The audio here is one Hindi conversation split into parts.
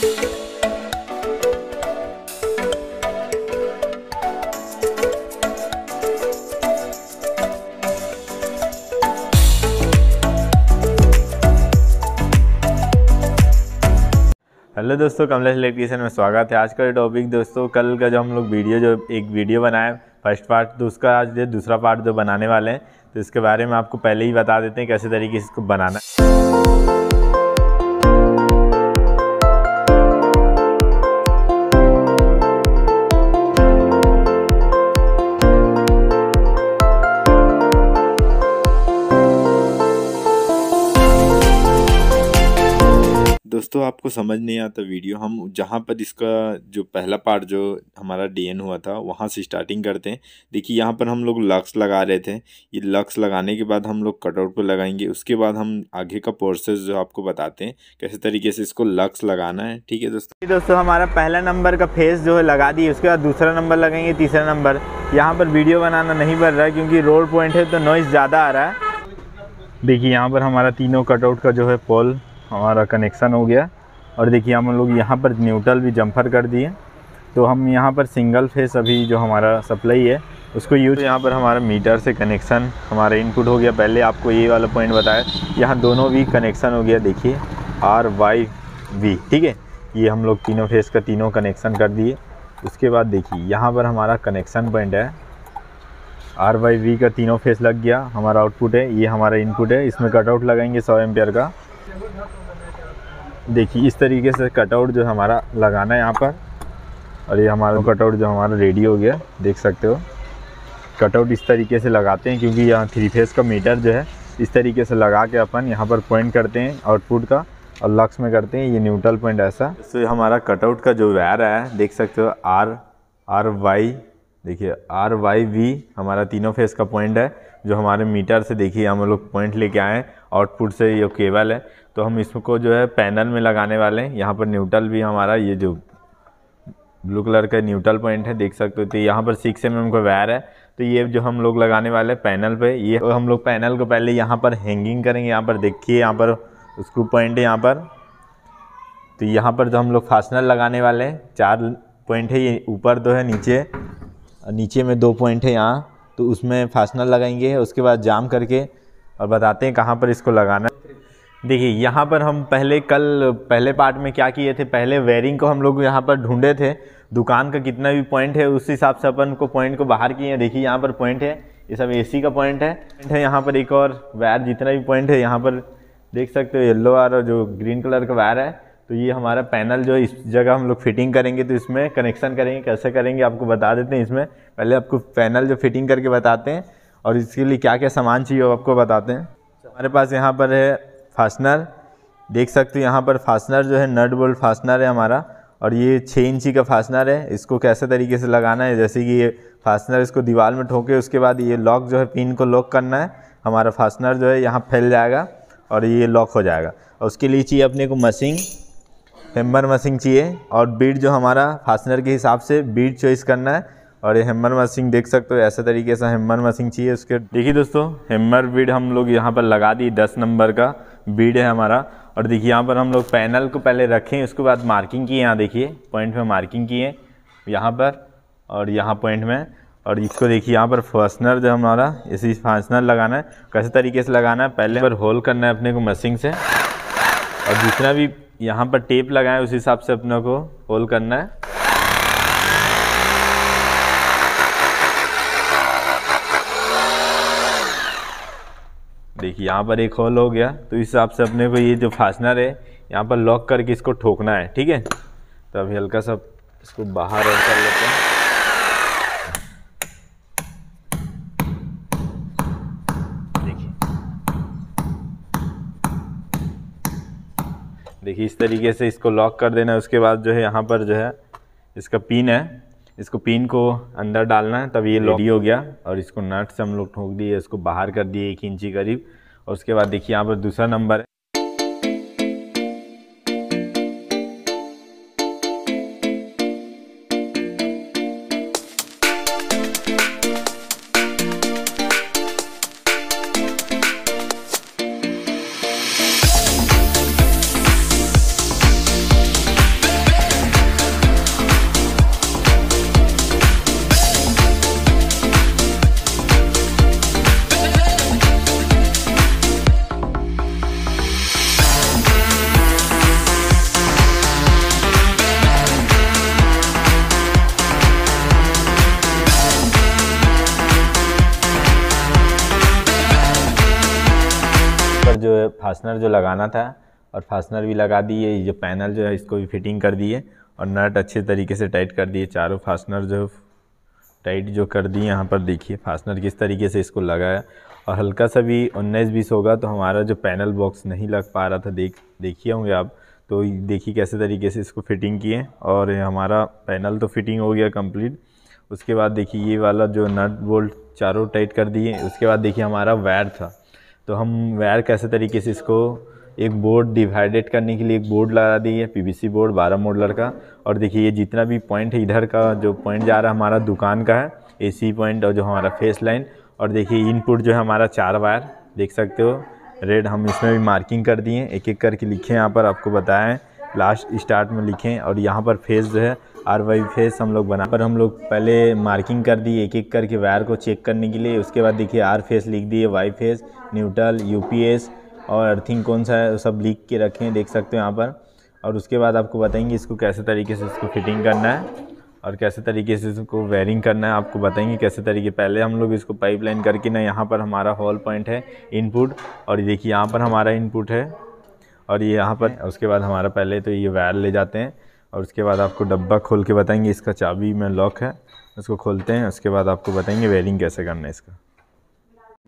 हेलो दोस्तों कमलेश इलेक्ट्रीशियन में स्वागत है आज का टॉपिक दोस्तों कल का जो हम लोग वीडियो जो एक वीडियो बनाए फर्स्ट पार्ट तो उसका आज दूसरा पार्ट जो बनाने वाले हैं तो इसके बारे में आपको पहले ही बता देते हैं कैसे तरीके से इसको बनाना दोस्तों आपको समझ नहीं आता वीडियो हम जहाँ पर इसका जो पहला पार्ट जो हमारा एन हुआ था वहाँ से स्टार्टिंग करते हैं देखिए यहाँ पर हम लोग लक्स लगा रहे थे ये लक्स लगाने के बाद हम लोग कटआउट को लगाएंगे उसके बाद हम आगे का प्रोसेस जो आपको बताते हैं कैसे तरीके से इसको लक्स लगाना है ठीक है दोस्तों दोस्तों हमारा पहला नंबर का फेस जो है लगा दी उसके बाद दूसरा नंबर लगाएंगे तीसरा नंबर यहाँ पर वीडियो बनाना नहीं बन रहा है क्योंकि रोड पॉइंट है तो नॉइज़ ज़्यादा आ रहा है देखिए यहाँ पर हमारा तीनों कटआउट का जो है पोल हमारा कनेक्शन हो गया और देखिए हम लोग यहाँ पर न्यूट्रल भी जम्फर कर दिए तो हम यहाँ पर सिंगल फेस अभी जो हमारा सप्लाई है उसको यूज तो यहाँ पर हमारा मीटर से कनेक्शन हमारा इनपुट हो गया पहले आपको ये वाला पॉइंट बताया यहाँ दोनों भी कनेक्शन हो गया देखिए आर वाई वी ठीक है ये हम लोग तीनों फेस का तीनों कनेक्शन कर दिए उसके बाद देखिए यहाँ पर हमारा कनेक्शन पॉइंट है आर वाई वी का तीनों फेस लग गया हमारा आउटपुट है ये हमारा इनपुट है इसमें कटआउट लगाएंगे सौ एम्पेयर का देखिए इस तरीके से कटआउट जो हमारा लगाना है यहाँ पर और ये हमारा कटआउट जो हमारा रेडी हो गया देख सकते हो कटआउट इस तरीके से लगाते हैं क्योंकि यहाँ थ्री फेस का मीटर जो है इस तरीके से लगा के अपन यहाँ पर पॉइंट करते हैं आउटपुट का और लक्स में करते हैं ये न्यूट्रल पॉइंट ऐसा तो हमारा कटआउट का जो वायर है देख सकते हो आर आर वाई देखिए आर वाई वी हमारा तीनों फेस का पॉइंट है जो हमारे मीटर से देखिए हम लोग पॉइंट लेके आए आउटपुट से ये केबल है तो हम इसको जो है पैनल में लगाने वाले हैं यहाँ पर न्यूट्रल भी हमारा ये जो ब्लू कलर का न्यूट्रल पॉइंट है देख सकते हो तो यहाँ पर सिक्स एम एम का वायर है तो ये जो हम लोग लगाने वाले हैं पैनल पे ये हम लोग पैनल को पहले यहाँ पर हैंगिंग करेंगे यहाँ पर देखिए यहाँ पर स्क्रू पॉइंट है यहाँ पर तो यहाँ पर जो हम लोग फास्टनर लगाने वाले हैं चार पॉइंट है ये ऊपर दो है नीचे और नीचे में दो पॉइंट है यहाँ तो उसमें फास्टनर लगाएंगे उसके बाद जाम करके और बताते हैं कहाँ पर इसको लगाना देखिए यहाँ पर हम पहले कल पहले पार्ट में क्या किए थे पहले वेयरिंग को हम लोग यहाँ पर ढूंढे थे दुकान का कितना भी पॉइंट है उस हिसाब से अपन को पॉइंट को बाहर किए हैं देखिए यहाँ पर पॉइंट है ये सब एसी का पॉइंट है है यहाँ पर एक और वायर जितना भी पॉइंट है यहाँ पर देख सकते हो येल्लो वायर और जो ग्रीन कलर का वायर है तो ये हमारा पैनल जो इस जगह हम लोग फिटिंग करेंगे तो इसमें कनेक्शन करेंगे कैसे करेंगे आपको बता देते हैं इसमें पहले आपको पैनल जो फिटिंग करके बताते हैं और इसके लिए क्या क्या सामान चाहिए वो आपको बताते हैं हमारे पास यहाँ पर है फासनर देख सकते हो यहाँ पर फासनर जो है नट बोल्ट फासनर है हमारा और ये छः इंची का फासनर है इसको कैसे तरीके से लगाना है जैसे कि ये फ़ासनर इसको दीवार में ठोके उसके बाद ये लॉक जो है पिन को लॉक करना है हमारा फासनर जो है यहाँ फैल जाएगा और ये लॉक हो जाएगा और उसके लिए चाहिए अपने को मशीन हेम्बर मशीन चाहिए और बीट जो हमारा फासनर के हिसाब से बीट चॉइस करना है और ये हेम्बर मशीन देख सकते हो ऐसे तरीके से हेम्बर मशीन चाहिए उसके देखिए दोस्तों हेम्बर बीट हम लोग यहाँ पर लगा दी दस नंबर का बीड है हमारा और देखिए यहाँ पर हम लोग पैनल को पहले रखें उसके बाद मार्किंग किए यहाँ देखिए पॉइंट में मार्किंग किए यहाँ पर और यहाँ पॉइंट में और इसको देखिए यहाँ पर फर्स्टनर जो हमारा इसी फर्स्टनर लगाना है कैसे तरीके से लगाना है पहले पर होल करना है अपने को मशीन से और जितना भी यहाँ पर टेप लगाएं उस हिसाब से अपने को होल करना है देखिए यहाँ पर एक होल हो गया तो इस हिसाब से अपने को ये जो फासनर है यहाँ पर लॉक करके इसको ठोकना है ठीक है तो अभी हल्का सा इसको बाहर और कर लेते हैं देखिए इस तरीके से इसको लॉक कर देना उसके बाद जो है यहाँ पर जो है इसका पिन है इसको पिन को अंदर डालना है तब ये लोडी हो गया और इसको नट से हम लोग ठोक दिए इसको बाहर कर दिए एक इंची करीब और उसके बाद देखिए यहाँ पर दूसरा नंबर है फास्टनर जो लगाना था और फास्टनर भी लगा दिए ये जो पैनल जो है इसको भी फिटिंग कर दिए और नट अच्छे तरीके से टाइट कर दिए चारों फास्टनर जो टाइट जो कर दिए यहाँ पर देखिए फास्टनर किस तरीके से इसको लगाया और हल्का सा भी उन्नीस बीस होगा तो हमारा जो पैनल बॉक्स नहीं लग पा रहा था देख देखिए होंगे आप तो देखिए कैसे तरीके से इसको फिटिंग किए और हमारा पैनल तो फिटिंग हो गया कम्प्लीट उसके बाद देखिए ये वाला जो नट बोल्ट चारों टाइट कर दिए उसके बाद देखिए हमारा वायर था तो हम वायर कैसे तरीके से इसको एक बोर्ड डिवाइडेड करने के लिए एक बोर्ड लगा दी है पीवीसी बोर्ड बारह मॉडलर का और देखिए ये जितना भी पॉइंट है इधर का जो पॉइंट जा रहा है हमारा दुकान का है एसी पॉइंट और जो हमारा फेस लाइन और देखिए इनपुट जो है हमारा चार वायर देख सकते हो रेड हम इसमें भी मार्किंग कर दिए एक एक करके लिखे यहाँ पर आपको बताएं लास्ट स्टार्ट में लिखें और यहाँ पर फेस जो है आर वाई फेस हम लोग बना पर हम लोग पहले मार्किंग कर दी एक एक करके वायर को चेक करने के लिए उसके बाद देखिए आर फेस लिख दिए वाई फेस न्यूट्रल एस और अर्थिंग कौन सा है वो सब लिख के रखें देख सकते हो यहाँ पर और उसके बाद आपको बताएंगे इसको कैसे तरीके से इसको फिटिंग करना है और कैसे तरीके से इसको वायरिंग करना है आपको बताएंगे कैसे तरीके पहले हम लोग इसको पाइपलाइन करके ना यहाँ पर हमारा हॉल पॉइंट है इनपुट और देखिए यहाँ पर हमारा इनपुट है और ये यहाँ पर उसके बाद हमारा पहले तो ये वायर ले जाते हैं और उसके बाद आपको डब्बा खोल के बताएंगे इसका चाबी में लॉक है उसको खोलते हैं उसके बाद आपको बताएंगे वेयरिंग कैसे करना है इसका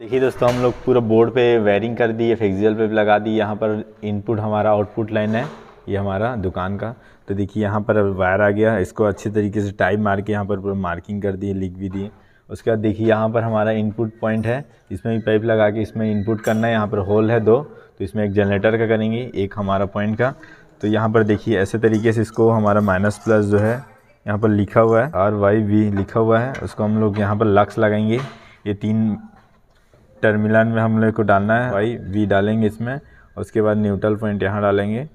देखिए दोस्तों हम लोग पूरा बोर्ड पे वायरिंग कर दी है फेक्सियल पे लगा दी यहाँ पर इनपुट हमारा आउटपुट लाइन है ये हमारा दुकान का तो देखिए यहाँ पर वायर आ गया इसको अच्छे तरीके से टाइप मार के यहाँ पर पूरा मार्किंग कर दिए लिख भी दिए उसके बाद देखिए यहाँ पर हमारा इनपुट पॉइंट है इसमें भी पाइप लगा के इसमें इनपुट करना है यहाँ पर होल है दो तो इसमें एक जनरेटर का करेंगे एक हमारा पॉइंट का तो यहाँ पर देखिए ऐसे तरीके से इसको हमारा माइनस प्लस जो है यहाँ पर लिखा हुआ है आर वाई वी लिखा हुआ है उसको हम लोग यहाँ पर लक्स लगाएंगे ये तीन टर्मिनल में हम लोग को डालना है वाई वी डालेंगे इसमें उसके बाद न्यूट्रल पॉइंट यहाँ डालेंगे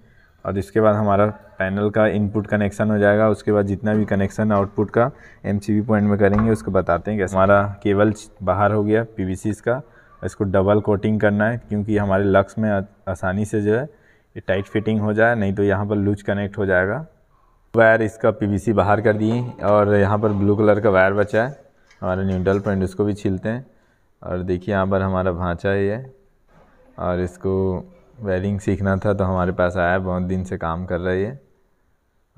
और इसके बाद हमारा पैनल का इनपुट कनेक्शन हो जाएगा उसके बाद जितना भी कनेक्शन आउटपुट का एम पॉइंट में करेंगे उसको बताते हैं कैसे हमारा केबल बाहर हो गया पी वी का इसको डबल कोटिंग करना है क्योंकि हमारे लक्स में आसानी से जो है ये टाइट फिटिंग हो जाए नहीं तो यहाँ पर लूज कनेक्ट हो जाएगा वायर इसका पीवीसी बाहर कर दिए और यहाँ पर ब्लू कलर का वायर बचा है हमारे न्यूडल पॉइंट उसको भी छीलते हैं और देखिए यहाँ पर हमारा भाँचा ही है और इसको वायरिंग सीखना था तो हमारे पास आया बहुत दिन से काम कर रही है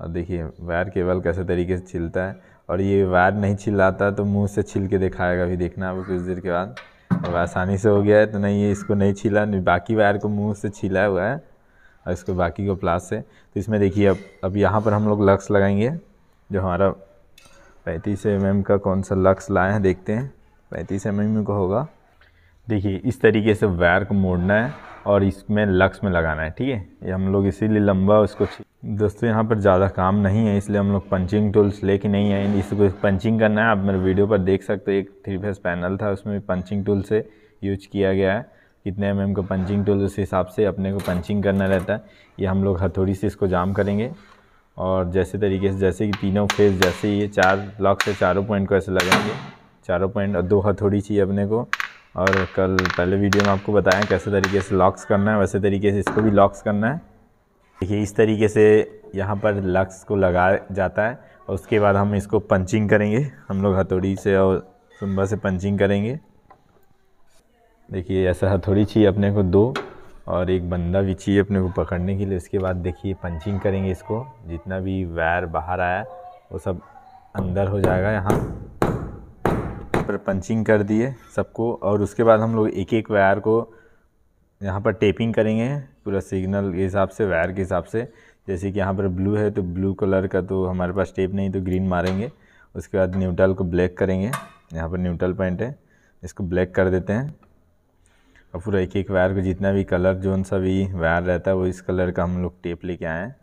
और देखिए वायर केबल कैसे तरीके से छिलता है और ये वायर नहीं छिलाता तो मुंह से छिल के दिखाएगा अभी देखना अब कुछ देर के बाद अब आसानी से हो गया है तो नहीं ये इसको नहीं छिला नहीं बाकी वायर को मुंह से छिला हुआ है और इसको बाकी को प्लास से तो इसमें देखिए अब अब यहाँ पर हम लोग लक्स लगाएंगे जो हमारा पैंतीस एम एम का कौन सा लक्स लाए हैं देखते हैं पैंतीस एम एम का होगा देखिए इस तरीके से वायर को मोड़ना है और इसमें लक्स में लगाना है ठीक है ये हम लोग इसीलिए लंबा उसको दोस्तों यहाँ पर ज़्यादा काम नहीं है इसलिए हम लोग पंचिंग टूल्स लेके नहीं आए इसको पंचिंग करना है आप मेरे वीडियो पर देख सकते हो एक थ्री फेस पैनल था उसमें पंचिंग टूल से यूज किया गया है कितने एम का पंचिंग टूल उस हिसाब से अपने को पंचिंग करना रहता है ये हम लोग हथौड़ी से इसको जाम करेंगे और जैसे तरीके से जैसे कि तीनों फेस जैसे ये चार ब्लॉक से चारों पॉइंट को ऐसे लगाएंगे चारों पॉइंट और दो हथौड़ी चाहिए अपने को और कल पहले वीडियो में आपको बताया कैसे तरीके से लॉक्स करना है वैसे तरीके से इसको भी लॉक्स करना है देखिए इस तरीके से यहाँ पर लक्स को लगा जाता है और उसके बाद हम इसको पंचिंग करेंगे हम लोग हथौड़ी से और सुम्बा से पंचिंग करेंगे देखिए ऐसा हथौड़ी चाहिए अपने को दो और एक बंदा भी चाहिए अपने को पकड़ने के लिए उसके बाद देखिए पंचिंग करेंगे इसको जितना भी वायर बाहर आया वो सब अंदर हो जाएगा यहाँ पर पंचिंग कर दिए सबको और उसके बाद हम लोग एक एक वायर को यहाँ पर टेपिंग करेंगे पूरा सिग्नल के हिसाब से वायर के हिसाब से जैसे कि यहाँ पर ब्लू है तो ब्लू कलर का तो हमारे पास टेप नहीं तो ग्रीन मारेंगे उसके बाद न्यूट्रल को ब्लैक करेंगे यहाँ पर न्यूट्रल पॉइंट है इसको ब्लैक कर देते हैं और पूरा एक एक वायर को जितना भी कलर जोन सा भी वायर रहता है वो इस कलर का हम लोग टेप लेके आए हैं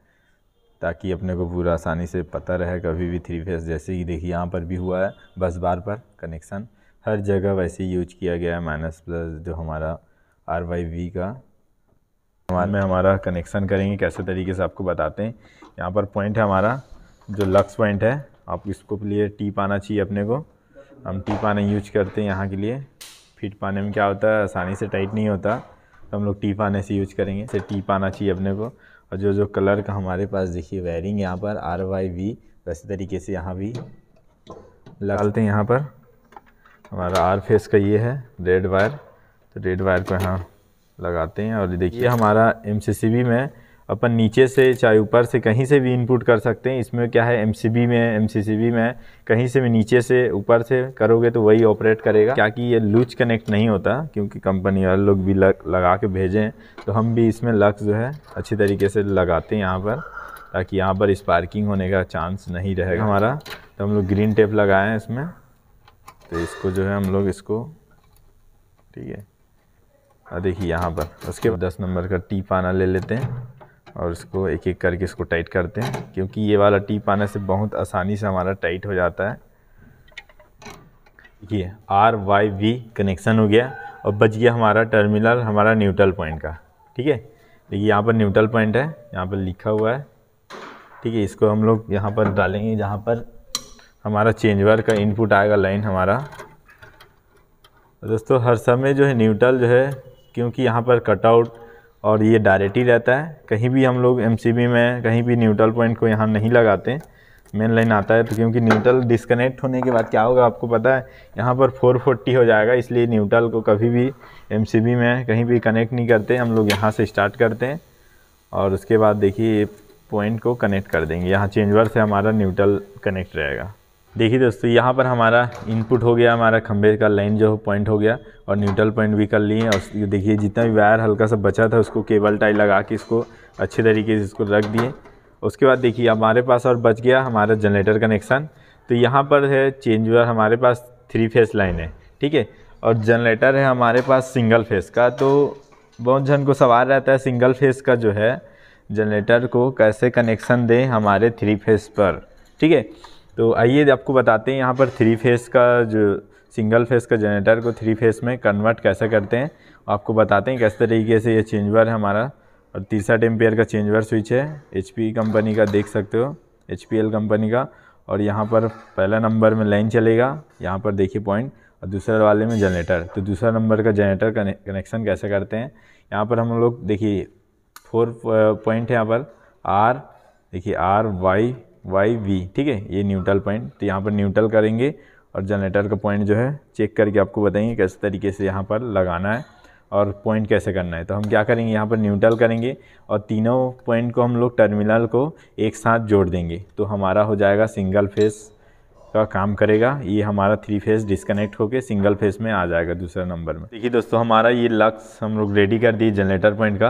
ताकि अपने को पूरा आसानी से पता रहे कभी भी थ्री फेस जैसे कि देखिए यहाँ पर भी हुआ है बस बार पर कनेक्शन हर जगह वैसे ही यूज किया गया है माइनस प्लस जो हमारा आर वाई वी का हमारे में हमारा कनेक्शन करेंगे कैसे तरीके से आपको बताते हैं यहाँ पर पॉइंट है हमारा जो लक्स पॉइंट है आप इसको लिए टीप आना चाहिए अपने को हम टीप आना यूज करते हैं यहाँ के लिए फिट पाने में क्या होता है आसानी से टाइट नहीं होता तो हम लोग टीप आने से यूज करेंगे इसे टीप आना चाहिए अपने को और जो जो कलर का हमारे पास देखिए वायरिंग यहाँ पर आर वाई वी वैसे तरीके से यहाँ भी लगाते हैं यहाँ पर हमारा आर फेस का ये है रेड वायर तो रेड वायर को यहाँ लगाते हैं और देखिए हमारा एम में अपन नीचे से चाहे ऊपर से कहीं से भी इनपुट कर सकते हैं इसमें क्या है एम में एम में कहीं से भी नीचे से ऊपर से करोगे तो वही ऑपरेट करेगा क्या कि ये लूज कनेक्ट नहीं होता क्योंकि कंपनी वाले लोग भी लग, लगा के भेजें तो हम भी इसमें लक्स जो है अच्छी तरीके से लगाते हैं यहाँ पर ताकि यहाँ पर स्पार्किंग होने का चांस नहीं रहेगा हमारा तो हम लोग ग्रीन टेप लगाए हैं इसमें तो इसको जो है हम लोग इसको ठीक है देखिए यहाँ पर उसके बाद दस नंबर का टी पाना ले लेते हैं और इसको एक एक करके इसको टाइट करते हैं क्योंकि ये वाला टीप आने से बहुत आसानी से हमारा टाइट हो जाता है ये आर वाई वी कनेक्शन हो गया और बच गया हमारा टर्मिनल हमारा न्यूट्रल पॉइंट का ठीक है देखिए यहाँ पर न्यूट्रल पॉइंट है यहाँ पर लिखा हुआ है ठीक है इसको हम लोग यहाँ पर डालेंगे जहाँ पर हमारा चेंजवर का इनपुट आएगा लाइन हमारा दोस्तों हर समय जो है न्यूट्रल जो है क्योंकि यहाँ पर कटआउट और ये डायरेक्ट ही रहता है कहीं भी हम लोग एम में कहीं भी न्यूट्रल पॉइंट को यहाँ नहीं लगाते मेन लाइन आता है तो क्योंकि न्यूट्रल डिस्कनेक्ट होने के बाद क्या होगा आपको पता है यहाँ पर 440 हो जाएगा इसलिए न्यूट्रल को कभी भी एम में कहीं भी कनेक्ट नहीं करते हम लोग यहाँ से स्टार्ट करते हैं और उसके बाद देखिए ये पॉइंट को कनेक्ट कर देंगे यहाँ चेंजवर से हमारा न्यूट्रल कनेक्ट रहेगा देखिए दोस्तों यहाँ पर हमारा इनपुट हो गया हमारा खंभे का लाइन जो पॉइंट हो गया और न्यूट्रल पॉइंट भी कर लिए और देखिए जितना भी वायर हल्का सा बचा था उसको केबल टाई लगा के इसको अच्छे तरीके से इसको रख दिए उसके बाद देखिए हमारे पास और बच गया हमारा जनरेटर कनेक्शन तो यहाँ पर है चेंज वायर हमारे पास थ्री फेस लाइन है ठीक है और जनरेटर है हमारे पास सिंगल फेस का तो बहुत जन को सवाल रहता है सिंगल फेस का जो है जनरेटर को कैसे कनेक्शन दें हमारे थ्री फेस पर ठीक है तो आइए आपको बताते हैं यहाँ पर थ्री फेस का जो सिंगल फेस का जनरेटर को थ्री फेस में कन्वर्ट कैसे करते हैं आपको बताते हैं किस तरीके से ये चेंजवर है हमारा और तिरसठ एम्पेयर का चेंजवर स्विच है एच कंपनी का देख सकते हो एच कंपनी का और यहाँ पर पहला नंबर में लाइन चलेगा यहाँ पर देखिए पॉइंट और दूसरे वाले में जनरेटर तो दूसरा नंबर का जनरेटर कनेक्शन कैसे करते हैं यहाँ पर हम लोग देखिए फोर पॉइंट है यहाँ पर आर देखिए आर वाई वाई वी ठीक है ये न्यूट्रल पॉइंट तो यहाँ पर न्यूट्रल करेंगे और जनरेटर का पॉइंट जो है चेक करके आपको बताएंगे कैसे तरीके से यहाँ पर लगाना है और पॉइंट कैसे करना है तो हम क्या करेंगे यहाँ पर न्यूट्रल करेंगे और तीनों पॉइंट को हम लोग टर्मिनल को एक साथ जोड़ देंगे तो हमारा हो जाएगा सिंगल फेस का काम करेगा ये हमारा थ्री फेस डिस्कनेक्ट होके सिंगल फेस में आ जाएगा दूसरा नंबर में देखिए दोस्तों हमारा ये लक्स हम लोग रेडी कर दिए जनरेटर पॉइंट का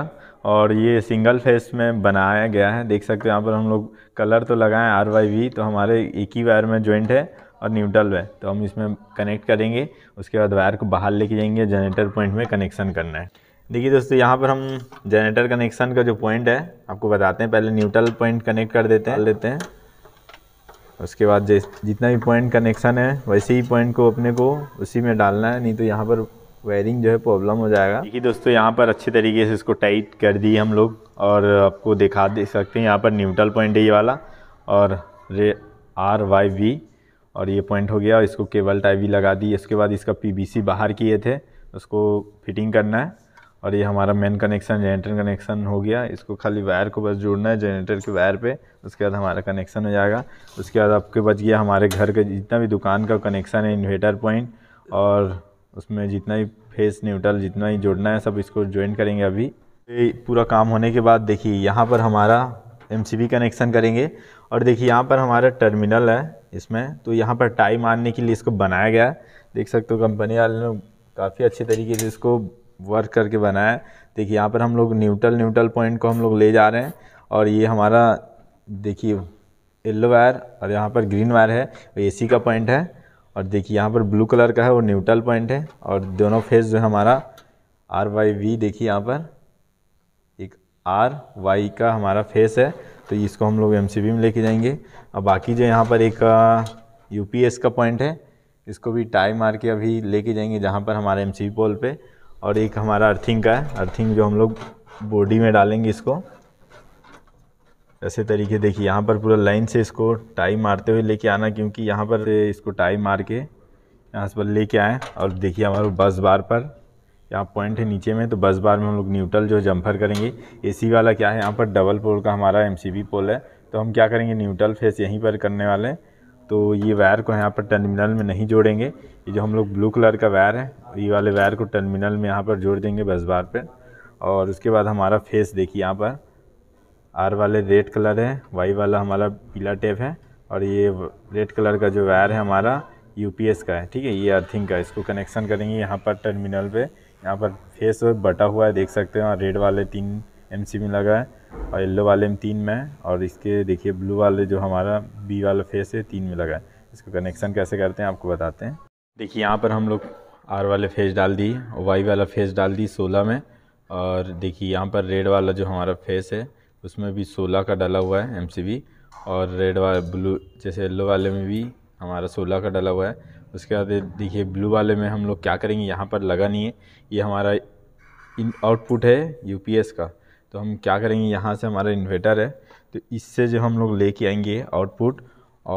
और ये सिंगल फेस में बनाया गया है देख सकते हो यहाँ पर हम लोग कलर तो लगाएं आर वाई वी तो हमारे एक ही वायर में जॉइंट है और न्यूट्रल में तो हम इसमें कनेक्ट करेंगे उसके बाद वायर को बाहर लेके जाएंगे जनरेटर पॉइंट में कनेक्शन करना है देखिए दोस्तों यहाँ पर हम जनरेटर कनेक्शन का जो पॉइंट है आपको बताते हैं पहले न्यूट्रल पॉइंट कनेक्ट कर देते हैं लेते हैं उसके बाद जैसे जितना भी पॉइंट कनेक्शन है वैसे ही पॉइंट को अपने को उसी में डालना है नहीं तो यहाँ पर वायरिंग जो है प्रॉब्लम हो जाएगा देखिए दोस्तों यहाँ पर अच्छे तरीके से इसको टाइट कर दिए हम लोग और आपको दिखा दे सकते हैं यहाँ पर न्यूट्रल पॉइंट है ये वाला और रे आर वाई वी और ये पॉइंट हो गया और इसको केबल टाइप भी लगा दी इसके बाद इसका पी बाहर किए थे उसको फिटिंग करना है और ये हमारा मेन कनेक्शन जनरेटर कनेक्शन हो गया इसको खाली वायर को बस जोड़ना है जनरेटर के वायर पे उसके बाद हमारा कनेक्शन हो जाएगा उसके बाद आपके बच गया हमारे घर का जितना भी दुकान का कनेक्शन है इन्वेटर पॉइंट और उसमें जितना ही फेस न्यूट्रल जितना ही जोड़ना है सब इसको ज्वाइन करेंगे अभी ये पूरा काम होने के बाद देखिए यहाँ पर हमारा एम कनेक्शन करेंगे और देखिए यहाँ पर हमारा टर्मिनल है इसमें तो यहाँ पर टाई मारने के लिए इसको बनाया गया है देख सकते हो कंपनी वाले ने काफ़ी अच्छे तरीके से इसको वर्क करके बनाया है देखिए यहाँ पर हम लोग न्यूट्रल न्यूट्रल पॉइंट को हम लोग ले जा रहे हैं और ये हमारा देखिए येल्लो वायर और यहाँ पर ग्रीन वायर है ए का पॉइंट है और देखिए यहाँ पर ब्लू कलर का है वो न्यूट्रल पॉइंट है और दोनों फेस जो है हमारा आर वाई वी देखिए यहाँ पर एक आर वाई का हमारा फेस है तो इसको हम लोग एम में लेके जाएंगे और बाकी जो यहाँ पर एक यू uh, का पॉइंट है इसको भी टाई मार के अभी लेके जाएंगे जहाँ पर हमारे एम पोल पे और एक हमारा अर्थिंग का है अर्थिंग जो हम लोग बॉडी में डालेंगे इसको ऐसे तरीके देखिए यहाँ पर पूरा लाइन से इसको टाई मारते हुए लेके आना क्योंकि यहाँ पर इसको टाई मार के यहाँ से पर लेके आएँ और देखिए हमारे बस बार पर यहाँ पॉइंट है नीचे में तो बस बार में हम लोग न्यूट्रल जो जम्फर करेंगे एसी वाला क्या है यहाँ पर डबल पोल का हमारा एमसीबी पोल है तो हम क्या करेंगे न्यूट्रल फेस यहीं पर करने वाले हैं तो ये वायर को यहाँ पर टर्मिनल में नहीं जोड़ेंगे ये जो हम लोग ब्लू कलर का वायर है ये वाले वायर को टर्मिनल में यहाँ पर जोड़ देंगे बस बार पर और उसके बाद हमारा फेस देखिए यहाँ पर आर वाले रेड कलर है वाई वाला हमारा पीला टेप है और ये रेड कलर का जो वायर है हमारा यूपीएस का है ठीक है ये अर्थिंग का इसको कनेक्शन करेंगे यहाँ पर टर्मिनल पे यहाँ पर फेस बटा हुआ है देख सकते हैं और रेड वाले तीन एम में लगा है और येल्लो वाले में तीन में और इसके देखिए ब्लू वाले जो हमारा बी वाला फेस है तीन में लगा है इसको कनेक्शन कैसे करते हैं आपको बताते हैं देखिए यहाँ पर हम लोग आर वाले फेस डाल दिए वाई वाला फेस डाल दी सोलह में और देखिए यहाँ पर रेड वाला जो हमारा फेस है उसमें भी सोलह का डाला हुआ है एम और रेड वाले ब्लू जैसे येल्लो वाले में भी हमारा सोलह का डाला हुआ है उसके बाद देखिए ब्लू वाले में हम लोग क्या करेंगे यहाँ पर लगा नहीं है ये हमारा इन आउटपुट है यूपीएस का तो हम क्या करेंगे यहाँ से हमारा इन्वेटर है तो इससे जो हम लोग लेके आएंगे आउटपुट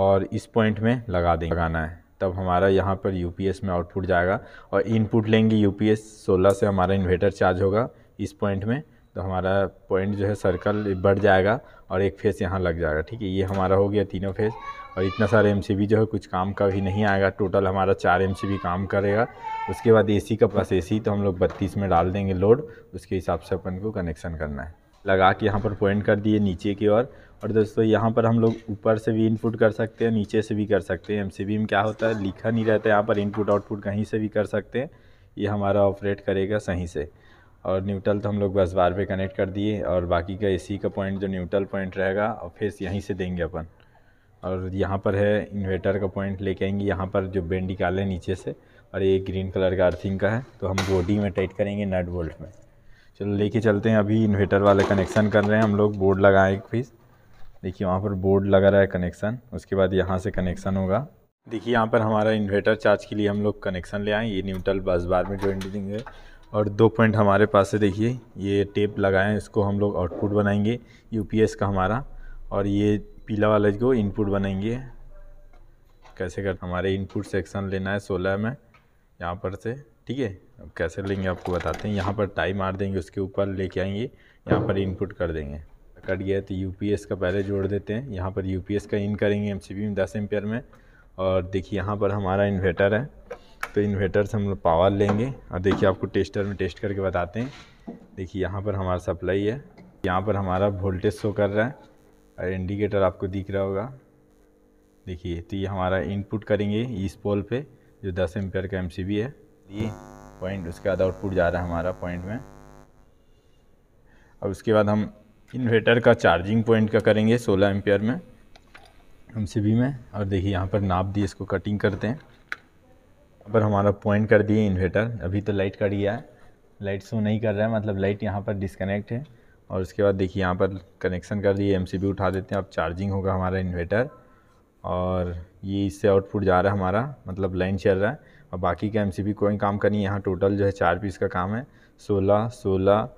और इस पॉइंट में लगा देंगे लगाना है तब हमारा यहाँ पर यूपीएस में आउटपुट जाएगा और इनपुट लेंगे यूपीएस 16 से हमारा इन्वेटर चार्ज होगा इस पॉइंट में तो हमारा पॉइंट जो है सर्कल बढ़ जाएगा और एक फेस यहाँ लग जाएगा ठीक है ये हमारा हो गया तीनों फेस और इतना सारा एम जो है कुछ काम का भी नहीं आएगा टोटल हमारा चार एम काम करेगा उसके बाद ए का प्लस ए तो हम लोग बत्तीस में डाल देंगे लोड उसके हिसाब से अपन को कनेक्शन करना है लगा के यहाँ पर पॉइंट कर दिए नीचे की ओर और, दोस्तों यहाँ पर हम लोग ऊपर से भी इनपुट कर सकते हैं नीचे से भी कर सकते हैं एम में क्या होता है लिखा नहीं रहता यहाँ पर इनपुट आउटपुट कहीं से भी कर सकते हैं ये हमारा ऑपरेट करेगा सही से और न्यूट्रल तो हम लोग बस बार पे कनेक्ट कर दिए और बाकी का एसी का पॉइंट जो न्यूट्रल पॉइंट रहेगा और फेस यहीं से देंगे अपन और यहाँ पर है इन्वेटर का पॉइंट लेके आएंगे यहाँ पर जो बेंड निकाले नीचे से और ये ग्रीन कलर का अर्थिंग का है तो हम बॉडी में टाइट करेंगे नट बोल्ट में चलो लेके चलते हैं अभी इन्वेटर वाले कनेक्शन कर रहे हैं हम लोग बोर्ड लगाए एक देखिए वहाँ पर बोर्ड लगा रहा है कनेक्शन उसके बाद यहाँ से कनेक्शन होगा देखिए यहाँ पर हमारा इन्वेटर चार्ज के लिए हम लोग कनेक्शन ले आए ये न्यूट्रल बस बार में जो एंडिंग है और दो पॉइंट हमारे पास है देखिए ये टेप लगाए हैं इसको हम लोग आउटपुट बनाएंगे यूपीएस का हमारा और ये पीला वाला को इनपुट बनाएंगे कैसे कर हमारे इनपुट सेक्शन लेना है सोलह में यहाँ पर से ठीक है अब कैसे लेंगे आपको बताते हैं यहाँ पर टाई मार देंगे उसके ऊपर लेके आएंगे यहाँ पर इनपुट कर देंगे कट गया तो यू का पहले जोड़ देते हैं यहाँ पर यू का इन करेंगे एम में दस एम्पेयर में और देखिए यहाँ पर हमारा इन्वेटर है तो इन्वेटर से हम लोग पावर लेंगे और देखिए आपको टेस्टर में टेस्ट करके बताते हैं देखिए यहाँ पर हमारा सप्लाई है यहाँ पर हमारा वोल्टेज शो कर रहा है और इंडिकेटर आपको दिख रहा होगा देखिए तो ये हमारा इनपुट करेंगे इस पोल पे जो 10 एम्पेयर का एम है ये पॉइंट उसके बाद आउटपुट जा रहा है हमारा पॉइंट में अब उसके बाद हम इन्वेटर का चार्जिंग पॉइंट का करेंगे सोलह एम्पियर में एम में और देखिए यहाँ पर नाप दिए इसको कटिंग करते हैं पर हमारा पॉइंट कर दिए इन्वेटर अभी तो लाइट कट गया है लाइट शो नहीं कर रहा है मतलब लाइट यहाँ पर डिस्कनेक्ट है और उसके बाद देखिए यहाँ पर कनेक्शन कर दिए एमसीबी उठा देते हैं अब चार्जिंग होगा हमारा इन्वेटर और ये इससे आउटपुट जा रहा है हमारा मतलब लाइन चल रहा है और बाकी का एमसीबी कोई काम का नहीं यहाँ टोटल जो है चार पीस का काम है सोलह सोलह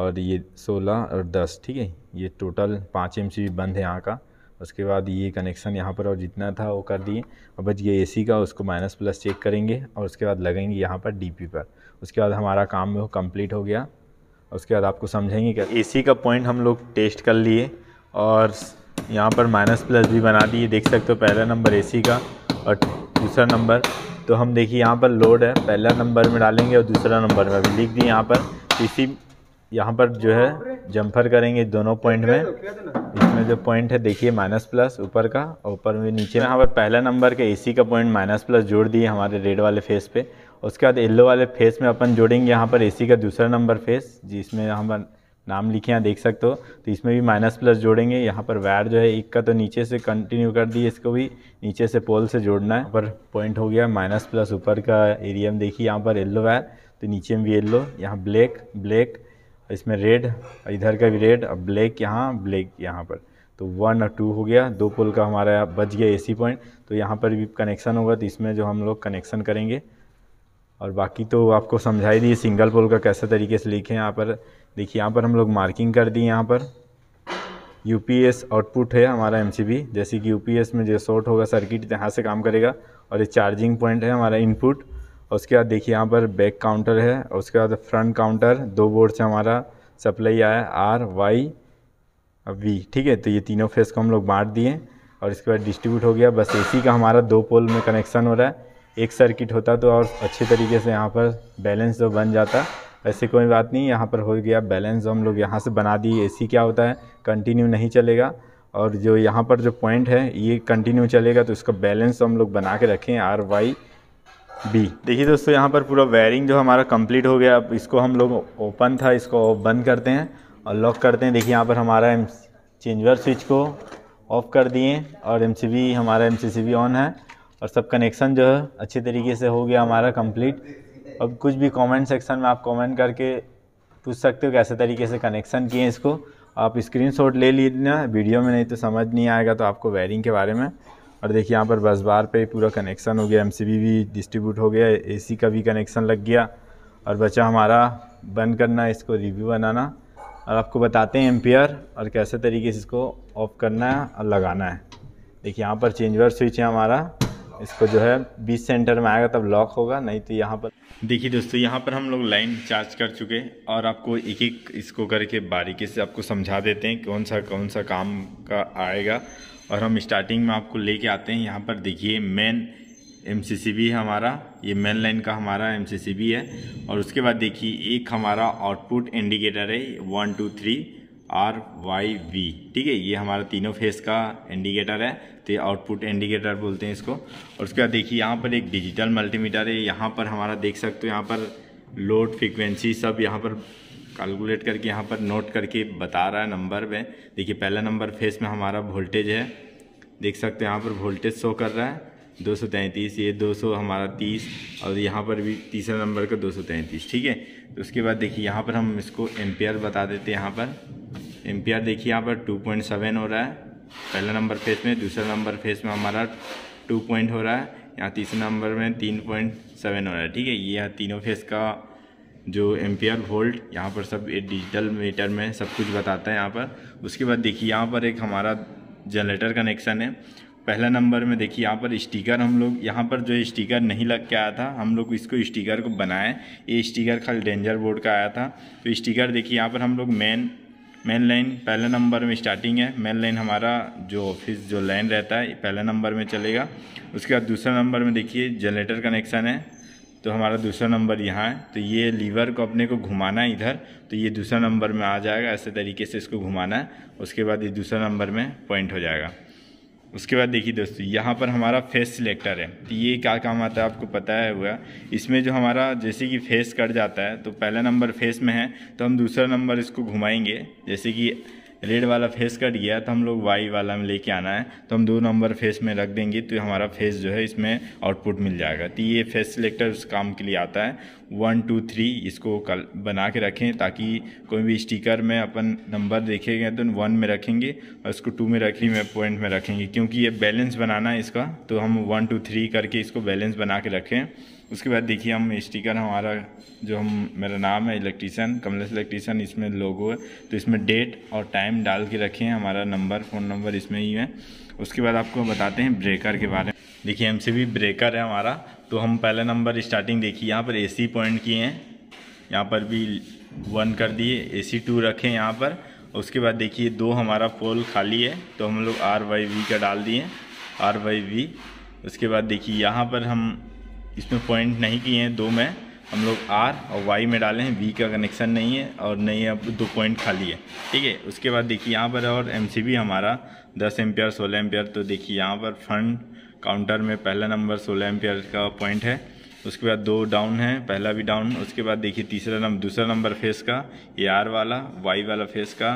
और ये सोलह और दस ठीक है ये टोटल पाँच एम बंद है यहाँ का उसके बाद ये कनेक्शन यहाँ पर और जितना था वो कर दिए और बच गया एसी का उसको माइनस प्लस चेक करेंगे और उसके बाद लगेंगे यहाँ पर डीपी पर उसके बाद हमारा काम वो कम्प्लीट हो गया उसके बाद आपको समझेंगे क्या सी का पॉइंट हम लोग टेस्ट कर लिए और यहाँ पर माइनस प्लस भी बना दिए देख सकते हो पहला नंबर सी का और दूसरा नंबर तो हम देखिए यहाँ पर लोड है पहला नंबर में डालेंगे और दूसरा नंबर में अभी लिख दिए यहाँ पर इसी यहाँ पर जो है जम्फर करेंगे दोनों पॉइंट में इसमें जो पॉइंट है देखिए माइनस प्लस ऊपर का और ऊपर में नीचे यहाँ पर पहला नंबर के एसी का पॉइंट माइनस प्लस जोड़ दिए हमारे रेड वाले फेस पे उसके बाद येल्लो वाले फेस में अपन जोड़ेंगे यहाँ पर एसी का दूसरा नंबर फेस जिसमें हम नाम लिखे यहाँ देख सकते हो तो इसमें भी माइनस प्लस जोड़ेंगे यहाँ पर वायर जो है एक का तो नीचे से कंटिन्यू कर दिए इसको भी नीचे से पोल से जोड़ना है पर पॉइंट हो गया माइनस प्लस ऊपर का एरिया में देखिए यहाँ पर येल्लो वायर तो नीचे में भी येल्लो यहाँ ब्लैक ब्लैक इसमें रेड इधर का भी रेड अब ब्लैक यहाँ ब्लैक यहाँ पर तो वन और टू हो गया दो पोल का हमारा बच गया एसी पॉइंट तो यहाँ पर भी कनेक्शन होगा तो इसमें जो हम लोग कनेक्शन करेंगे और बाकी तो आपको समझा ही दिए सिंगल पोल का कैसे तरीके से लिखें यहाँ पर देखिए यहाँ पर हम लोग मार्किंग कर दिए यहाँ पर यूपीएस आउटपुट है हमारा एमसीबी जैसे कि यूपीएस में जो शॉर्ट होगा सर्किट यहाँ से काम करेगा और ये चार्जिंग पॉइंट है हमारा इनपुट उसके बाद देखिए यहाँ पर बैक काउंटर है उसके बाद फ्रंट काउंटर दो बोर्ड से हमारा सप्लाई आया आर वाई वी ठीक है तो ये तीनों फेस को हम लोग बांट दिए और इसके बाद डिस्ट्रीब्यूट हो गया बस एसी का हमारा दो पोल में कनेक्शन हो रहा है एक सर्किट होता तो और अच्छे तरीके से यहाँ पर बैलेंस जो तो बन जाता ऐसे कोई बात नहीं यहाँ पर हो गया बैलेंस हम लोग यहाँ से बना दिए ए क्या होता है कंटिन्यू नहीं चलेगा और जो यहाँ पर जो पॉइंट है ये कंटिन्यू चलेगा तो उसका बैलेंस हम लोग बना के रखें आर वाई बी देखिए दोस्तों यहाँ पर पूरा वायरिंग जो हमारा कंप्लीट हो गया अब इसको हम लोग ओपन था इसको बंद करते हैं और लॉक करते हैं देखिए यहाँ पर हमारा एम चेंजर स्विच को ऑफ़ कर दिए और एम हमारा एम ऑन है और सब कनेक्शन जो है अच्छे तरीके से हो गया हमारा कम्प्लीट अब कुछ भी कॉमेंट सेक्शन में आप कॉमेंट करके पूछ सकते हो कैसे तरीके से कनेक्शन किए इसको आप स्क्रीनशॉट ले लीजिए वीडियो में नहीं तो समझ नहीं आएगा तो आपको वायरिंग के बारे में और देखिए यहाँ पर बस बार पे पूरा कनेक्शन हो गया एमसीबी भी डिस्ट्रीब्यूट हो गया एसी का भी कनेक्शन लग गया और बचा हमारा बंद करना इसको रिव्यू बनाना और आपको बताते हैं एम्पियर और कैसे तरीके से इसको ऑफ करना है और लगाना है देखिए यहाँ पर चेंजवर स्विच है हमारा इसको जो है बीस सेंटर में आएगा तब लॉक होगा नहीं तो यहाँ पर देखिए दोस्तों यहाँ पर हम लोग लाइन चार्ज कर चुके और आपको एक एक इसको करके बारीकी से आपको समझा देते हैं कौन सा कौन सा काम का आएगा और हम स्टार्टिंग में आपको लेके आते हैं यहाँ पर देखिए मेन एम है हमारा ये मेन लाइन का हमारा एम है और उसके बाद देखिए एक हमारा आउटपुट इंडिकेटर है one two three R Y V ठीक है ये हमारा तीनों फेस का इंडिकेटर है तो ये आउटपुट इंडिकेटर बोलते हैं इसको और उसके बाद देखिए यहाँ पर एक डिजिटल मल्टीमीटर है यहाँ पर हमारा देख सकते हो यहाँ पर लोड फ्रिक्वेंसी सब यहाँ पर कैलकुलेट करके यहाँ पर नोट करके बता रहा है नंबर में देखिए पहला नंबर फेस में हमारा वोल्टेज है देख सकते हैं यहाँ पर वोल्टेज शो कर रहा है दो सौ तैंतीस ये दो सौ हमारा तीस और यहाँ पर भी तीसरा नंबर का दो सौ तैंतीस ठीक है तो उसके बाद देखिए यहाँ पर हम इसको एम्पियर बता देते हैं यहाँ पर एम्पियर देखिए यहाँ पर टू पॉइंट सेवन हो रहा है पहला नंबर फेस में दूसरा नंबर फेस में हमारा टू पॉइंट हो रहा है यहाँ तीसरे नंबर में तीन पॉइंट सेवन हो रहा है ठीक है ये तीनों फेस का जो एम्पियर वोल्ट यहाँ पर सब एक डिजिटल मीटर में सब कुछ बताता है यहाँ पर उसके बाद देखिए यहाँ पर एक हमारा जनरेटर कनेक्शन है पहला नंबर में देखिए यहाँ पर स्टिकर हम लोग यहाँ पर जो स्टिकर नहीं लग के आया था हम लोग इसको स्टिकर को बनाए ये स्टिकर खाली डेंजर बोर्ड का आया था तो स्टिकर देखिए यहाँ पर हम लोग मेन मेन लाइन पहले नंबर में स्टार्टिंग है मेन लाइन हमारा जो ऑफिस जो लाइन रहता है पहले नंबर में चलेगा उसके बाद दूसरा नंबर में देखिए जनरेटर कनेक्शन है तो हमारा दूसरा नंबर यहाँ है तो ये लीवर को अपने को घुमाना है इधर तो ये दूसरा नंबर में आ जाएगा ऐसे तरीके से इसको घुमाना है उसके बाद ये दूसरा नंबर में पॉइंट हो जाएगा उसके बाद देखिए दोस्तों यहाँ पर हमारा फेस सिलेक्टर है तो ये क्या काम आता है आपको पता है हुआ इसमें जो हमारा जैसे कि फेस कट जाता है तो पहला नंबर फेस में है तो हम दूसरा नंबर इसको घुमाएंगे जैसे कि रेड वाला फेस कट गया तो हम लोग वाई वाला में लेके आना है तो हम दो नंबर फेस में रख देंगे तो हमारा फेस जो है इसमें आउटपुट मिल जाएगा तो ये फेस सिलेक्टर उस काम के लिए आता है वन टू थ्री इसको कल बना के रखें ताकि कोई भी स्टिकर में अपन नंबर देखेंगे तो वन में रखेंगे और इसको टू में रखेंगे में पॉइंट में रखेंगे क्योंकि ये बैलेंस बनाना है इसका तो हम वन टू थ्री करके इसको बैलेंस बना के रखें उसके बाद देखिए हम स्टिकर हमारा जो हम मेरा नाम है इलेक्ट्रीशियन कमलेश इलेक्ट्रीशियन इसमें लोगो है तो इसमें डेट और टाइम डाल के रखें हमारा नंबर फ़ोन नंबर इसमें ही है उसके बाद आपको बताते हैं ब्रेकर के बारे में देखिए एम भी ब्रेकर है हमारा तो हम पहला नंबर स्टार्टिंग देखिए यहाँ पर ए सी पॉइंट किए हैं यहाँ पर भी वन कर दिए ए सी टू रखें यहाँ पर उसके बाद देखिए दो हमारा पोल खाली है तो हम लोग आर वाई वी का डाल दिए आर वाई वी उसके बाद देखिए यहाँ पर हम इसमें पॉइंट नहीं किए हैं दो में हम लोग आर और वाई में डाले हैं वी का कनेक्शन नहीं है और नहीं अब दो पॉइंट खाली है ठीक है उसके बाद देखिए यहाँ पर और एम हमारा दस एम्पियर सोलह एम्पियर तो देखिए यहाँ पर फंड काउंटर में पहला नंबर सोलह एम्पियर का पॉइंट है उसके बाद दो डाउन है पहला भी डाउन उसके बाद देखिए तीसरा नंबर दूसरा नंबर फेस का ये आर वाला वाई वाला फेस का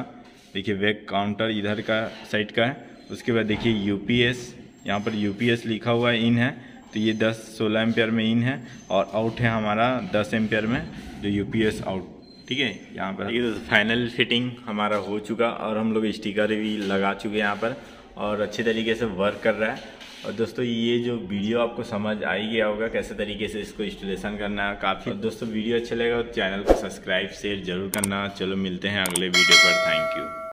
देखिए वेक काउंटर इधर का साइड का है उसके बाद देखिए यूपीएस यहाँ पर यूपीएस लिखा हुआ इन है तो ये 10 16 एम्पियर में इन है और आउट है हमारा 10 एम्पियर में जो एस आउट ठीक है यहाँ पर ये फाइनल तो फिटिंग हमारा हो चुका और हम लोग स्टिकर भी लगा चुके हैं यहाँ पर और अच्छे तरीके से वर्क कर रहा है और दोस्तों ये जो वीडियो आपको समझ आ ही गया होगा कैसे तरीके से इसको इंस्टॉलेशन करना है काफ़ी दोस्तों वीडियो अच्छा लगेगा तो चैनल को सब्सक्राइब शेयर जरूर करना चलो मिलते हैं अगले वीडियो पर थैंक यू